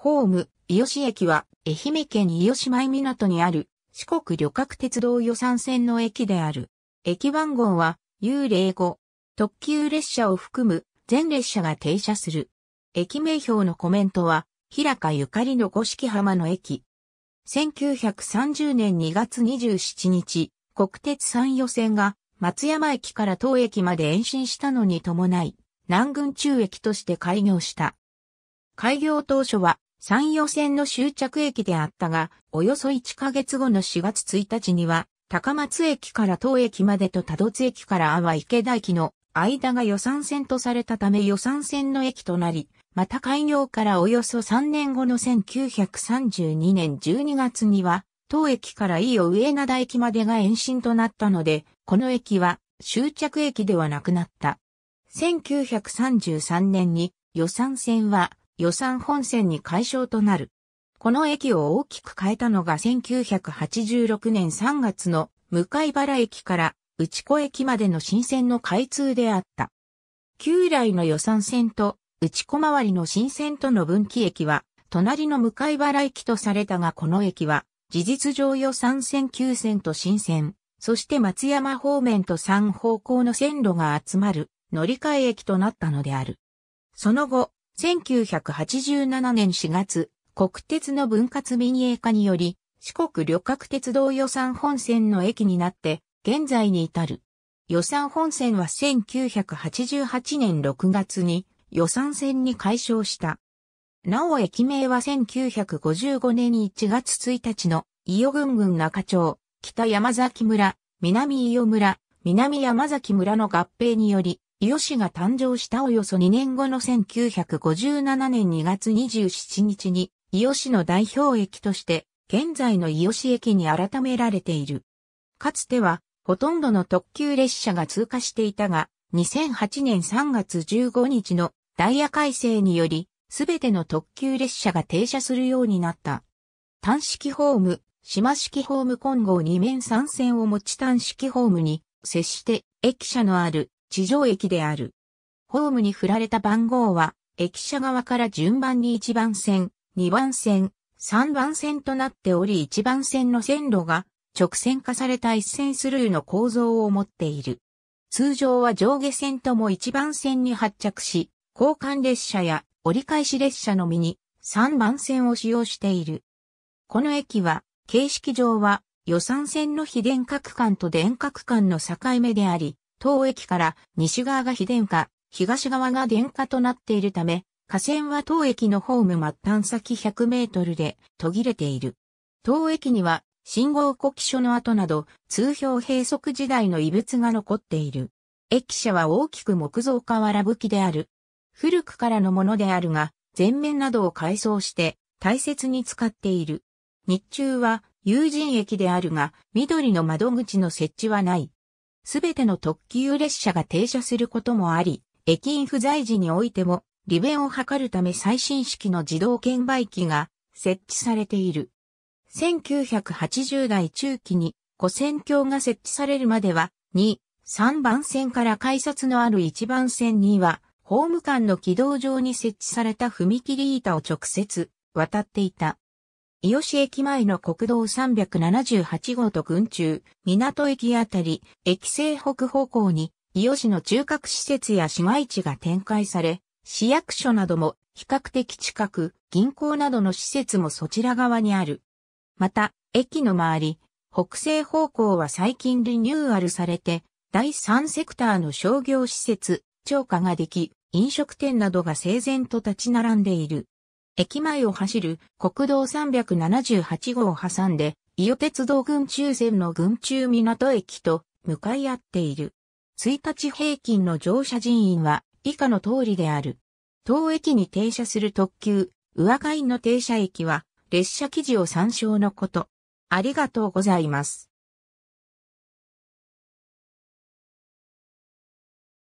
ホーム、伊予市駅は、愛媛県伊予市前港にある、四国旅客鉄道予算線の駅である。駅番号は、U05。特急列車を含む、全列車が停車する。駅名標のコメントは、平かゆかりの五色浜の駅。1930年2月27日、国鉄山予線が松山駅から東駅まで延伸したのに伴い、南軍中駅として開業した。開業当初は山陽線の終着駅であったが、およそ1ヶ月後の4月1日には、高松駅から当駅までと多度津駅から阿波池田駅の間が予算線とされたため予算線の駅となり、また開業からおよそ3年後の1932年12月には、当駅から伊予上灘駅までが延伸となったので、この駅は終着駅ではなくなった。1933年に予算線は予算本線に解消となる。この駅を大きく変えたのが1986年3月の向原駅から内子駅までの新線の開通であった。旧来の予算線と内子周りの新線との分岐駅は隣の向原駅とされたがこの駅は事実上予算線旧線と新線、そして松山方面と3方向の線路が集まる乗り換え駅となったのである。その後、1987年4月、国鉄の分割民営化により、四国旅客鉄道予算本線の駅になって、現在に至る。予算本線は1988年6月に予算線に改称した。なお駅名は1955年1月1日の伊予郡郡中町、北山崎村、南伊予村、南山崎村の合併により、伊予市が誕生したおよそ2年後の1957年2月27日に、伊予市の代表駅として、現在の伊予市駅に改められている。かつては、ほとんどの特急列車が通過していたが、2008年3月15日のダイヤ改正により、すべての特急列車が停車するようになった。単式ホーム、島式ホーム混合2面3線を持ち単式ホームに接して駅舎のある地上駅である。ホームに振られた番号は、駅舎側から順番に1番線、2番線、3番線となっており1番線の線路が直線化された一線スルーの構造を持っている。通常は上下線とも1番線に発着し、交換列車や折り返し列車のみに3番線を使用している。この駅は、形式上は予算線の非電化区間と電化区間の境目であり、東駅から西側が非電化、東側が電化となっているため、架線は東駅のホーム末端先100メートルで途切れている。東駅には信号呼気所の跡など通標閉塞時代の遺物が残っている。駅舎は大きく木造瓦ぶきである。古くからのものであるが、全面などを改装して大切に使っている。日中は友人駅であるが、緑の窓口の設置はない。すべての特急列車が停車することもあり、駅員不在時においても、利便を図るため最新式の自動券売機が設置されている。1980代中期に古線橋が設置されるまでは、2、3番線から改札のある1番線には、ホーム間の軌道上に設置された踏切板を直接渡っていた。伊予市駅前の国道378号と群中、港駅あたり、駅西北方向に、伊予市の中核施設や市街地が展開され、市役所なども比較的近く、銀行などの施設もそちら側にある。また、駅の周り、北西方向は最近リニューアルされて、第3セクターの商業施設、超過ができ、飲食店などが整然と立ち並んでいる。駅前を走る国道378号を挟んで、伊予鉄道群中線の群中港駅と向かい合っている。1日平均の乗車人員は以下の通りである。当駅に停車する特急、上海の停車駅は列車記事を参照のこと。ありがとうございます。